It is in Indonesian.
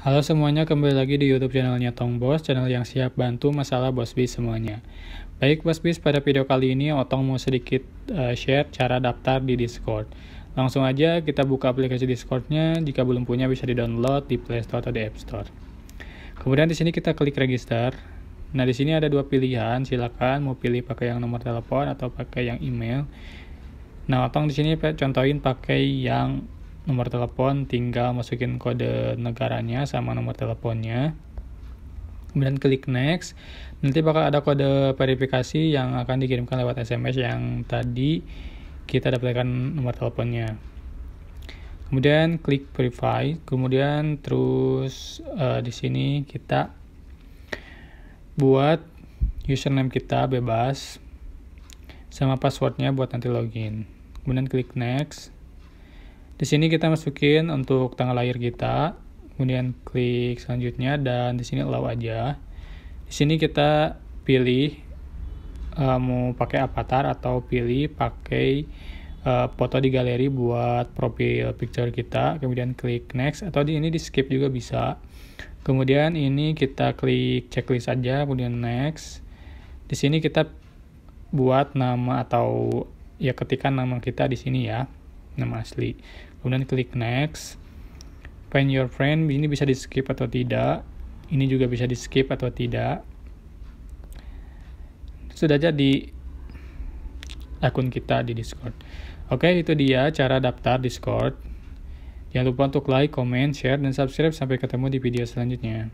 Halo semuanya, kembali lagi di YouTube channelnya Tong Bos, channel yang siap bantu masalah Bos Bis semuanya. Baik Bos Bis, pada video kali ini Otong mau sedikit uh, share cara daftar di Discord. Langsung aja kita buka aplikasi Discordnya, jika belum punya bisa di-download di Play Store atau di App Store. Kemudian di sini kita klik register. Nah, di sini ada dua pilihan, silakan mau pilih pakai yang nomor telepon atau pakai yang email. Nah, Otong di sini contohin pakai yang nomor telepon tinggal masukin kode negaranya sama nomor teleponnya kemudian klik next nanti bakal ada kode verifikasi yang akan dikirimkan lewat SMS yang tadi kita dapatkan nomor teleponnya kemudian klik verify kemudian terus uh, di sini kita buat username kita bebas sama passwordnya buat nanti login kemudian klik next di sini kita masukin untuk tanggal lahir kita, kemudian klik selanjutnya dan di sini allow aja. Di sini kita pilih uh, mau pakai avatar atau pilih pakai uh, foto di galeri buat profil picture kita, kemudian klik next atau di ini di skip juga bisa. Kemudian ini kita klik checklist aja, kemudian next. Di sini kita buat nama atau ya ketikan nama kita di sini ya nama asli kemudian klik next find your friend ini bisa di skip atau tidak ini juga bisa di skip atau tidak sudah jadi akun kita di discord oke itu dia cara daftar discord jangan lupa untuk like, comment, share, dan subscribe sampai ketemu di video selanjutnya